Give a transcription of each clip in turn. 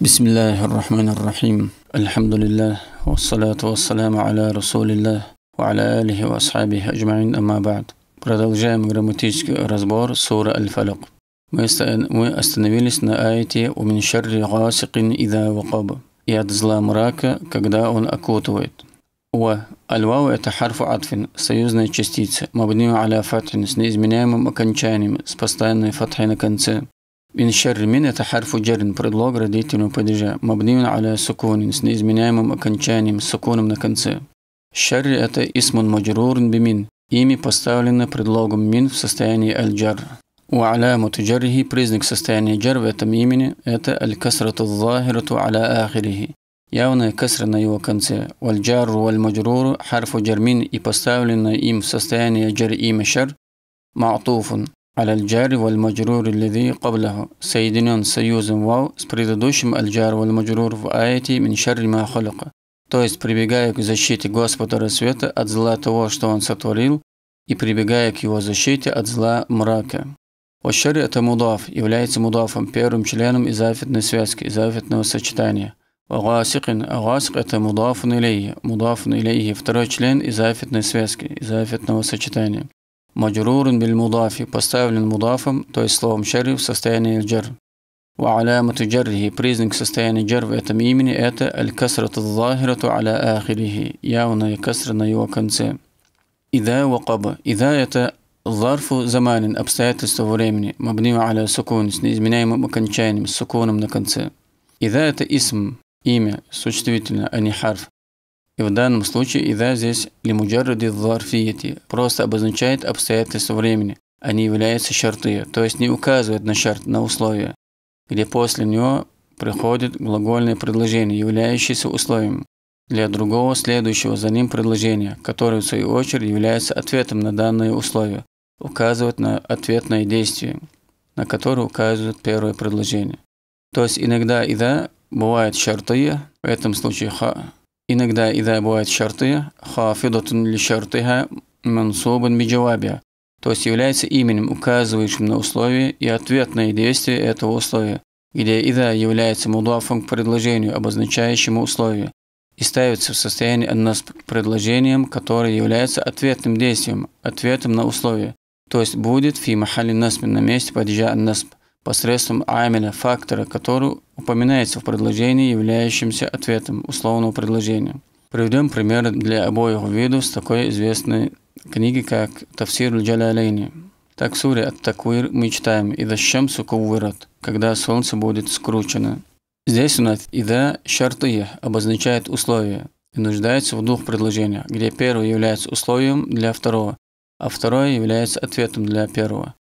بسم الله الرحمن الرحيم الحمد لله والصلاة والسلام على رسول الله وعلى آله وأصحابه أجمعين أما بعد Продолжаем грамматический разбор суры Аль-Фалак. Мы, остановились на аяте «Умин шарри гасикин ида вакаб» и от зла мрака, когда он окутывает. Уа. Аль-Вау – это харфу атфин, союзная частица, мабнию аля фатхин, с неизменяемым окончанием, с постоянной фатхой на конце. من شر من تحرف جر بردلوغ رديتن وبدجا مبني على سكون سنيز منايم أكنشاني سكون من كنسة شر это اسم مجرور بمن إيمي поставлено بردلوغ من في سستاني الجر وعلامة جره признак سستاني جر в этом أتى الكسرة الظاهرة على آخره явная كسرة на его والجر والمجرور حرف جر من и поставлено إيم في سستاني جر إيم شر معطوف على الجار والمجرور الذي قبله соединен союзом вау с предыдущим аль-джар валь-маджрур в аяте «Мин шарри ма халака», то есть прибегая к защите Господа Света от зла того, что Он сотворил, и прибегая к его защите от зла мрака. Ощари это мудаф, является мудафом, первым членом изафитной связки, изафитного сочетания. Агасикин, агасик это мудаф илейхи, мудаф илейхи, второй член изафитной связки, изафитного сочетания. مجرور بالمضاف поставлен мудафом, то есть словом шерри в состоянии джер. وعلامة جره признак состояния جر в этом имени это الكسرة الظاهرة على آخره явная касра на его конце. إذا وقب إذا это ظرف زمان обстоятельства времени مبني على سكون с неизменяемым окончанием с суконом на конце. إذا это اسم имя существительное, а не харф. И в данном случае «ида» здесь лимуджарриди зарфияти просто обозначает обстоятельства времени, они являются шарты, то есть не указывают на шарт, на условия, где после него приходит глагольное предложение, являющееся условием для другого следующего за ним предложения, которое в свою очередь является ответом на данное условие, указывает на ответное действие, на которое указывает первое предложение. То есть иногда «ида» бывает шартые, в этом случае «ха», Иногда ида бывает шарты, хафидатун ли шартыха мансубан биджавабия, то есть является именем, указывающим на условие и ответное действие этого условия, где ида является мудафом к предложению, обозначающему условие, и ставится в состоянии аннас предложением, которое является ответным действием, ответом на условие, то есть будет фи махали насмин на месте падежа аннасб посредством амина фактора, который упоминается в предложении, являющемся ответом условного предложения. Приведем примеры для обоих видов с такой известной книги, как Тафсир Джалалейни. Так в суре Ат-Таквир мы читаем и шамсу куввират», когда солнце будет скручено. Здесь у нас «Ида шартыя» обозначает условия и нуждается в двух предложениях, где первое является условием для второго, а второе является ответом для первого.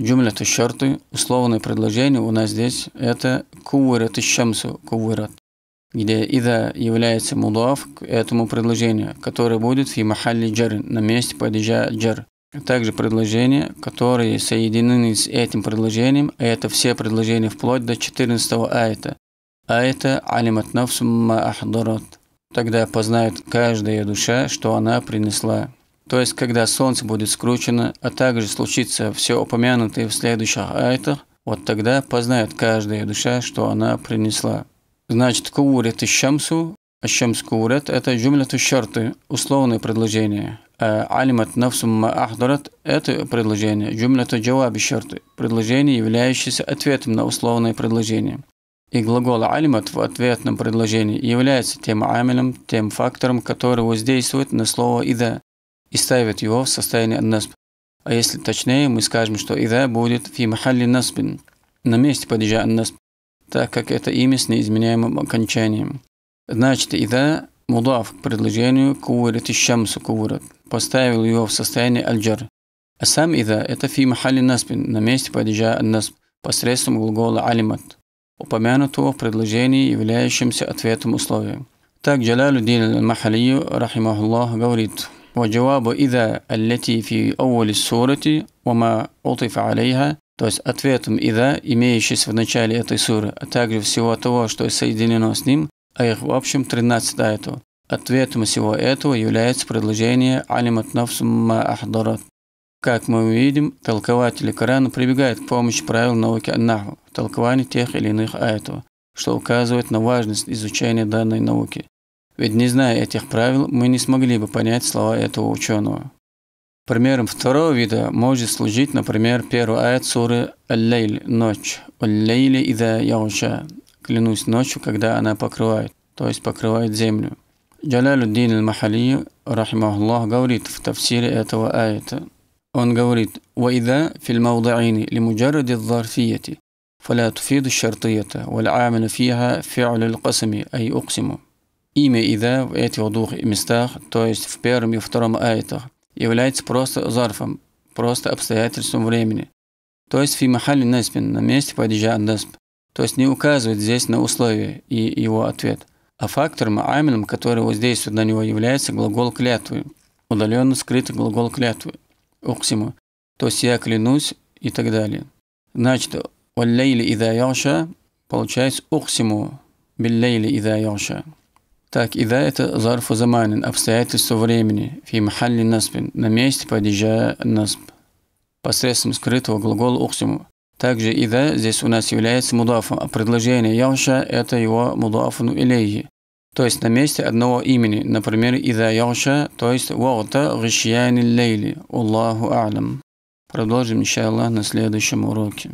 Джумля шарты, условное предложение у нас здесь это кувырат и ищамсу кувырат, где ида является мудав к этому предложению, которое будет в махалли джар, на месте падежа джар. Также предложения, которые соединены с этим предложением, это все предложения вплоть до 14 аята. Аята алимат нафсум ма ахдарат. Тогда познает каждая душа, что она принесла то есть когда солнце будет скручено, а также случится все упомянутое в следующих аятах, вот тогда познает каждая душа, что она принесла. Значит, курит и шамсу, а шамс курит – это джумляту шарты, условное предложение. А алимат нафсум ахдарат – это предложение, джумляту джаваби шарты, предложение, являющееся ответом на условное предложение. И глагол «алимат» в ответном предложении является тем амелем, тем фактором, который воздействует на слово «ида», и ставит его в состояние насп, А если точнее, мы скажем, что «ида» будет «фи махалли насбин» на месте падежа насп, так как это имя с неизменяемым окончанием. Значит, «ида» мудав к предложению «куварит ищамсу куварит» поставил его в состояние аль А сам «ида» – это «фи махалли насбин» на месте падежа насп посредством глагола «алимат» упомянутого в предложении, являющемся ответом условия. Так Джалалуддин Аль-Махалию, рахимахуллах, говорит – وجواب إذا التي في أول السورة وما عطف عليها То есть ответом «ида», имеющийся в начале этой суры, а также всего того, что соединено с ним, а их в общем 13 аятов. Ответом всего этого является предложение «Алимат нафсумма ахдарат». Как мы видим, толкователи Корана прибегают к помощи правил науки Аннаху в толковании тех или иных аятов, что указывает на важность изучения данной науки. Ведь не зная этих правил, мы не смогли бы понять слова этого ученого. Примером второго вида может служить, например, первый аят суры «Аль-Лейль» – «Ночь». «Аль-Лейли ида яуша» – «Клянусь ночью, когда она покрывает», то есть покрывает землю. Джалалуддин аль-Махали, рахимахуллах, говорит в тафсире этого аята. Он говорит «Ваида фил маудаини ли муджаради дзарфияти, фаля туфиду шартията, валь амина фиха фи'лю аль-касами, ай уксиму». Имя «Ида» в этих двух местах, то есть в первом и втором аятах, является просто зарфом, просто обстоятельством времени. То есть «фимахали насбин» на месте падежа «насб». То есть не указывает здесь на условие и его ответ. А фактором, амилом, который воздействует на него, является глагол клятвы, удаленно скрытый глагол клятвы, уксиму, то есть я клянусь и так далее. Значит, «Валлейли ида яша» получается «уксиму биллейли ида яша». Так, и да, это зарфу заманин, обстоятельство времени, фи махалли наспин, на месте падежа насп, посредством скрытого глагола ухсиму. Также и да здесь у нас является мудафом, а предложение яуша – это его мудафану илейхи. То есть на месте одного имени, например, «Ида яуша», то есть «Ваута гишьяни лейли», «Аллаху алям». Продолжим, иншаллах, на следующем уроке.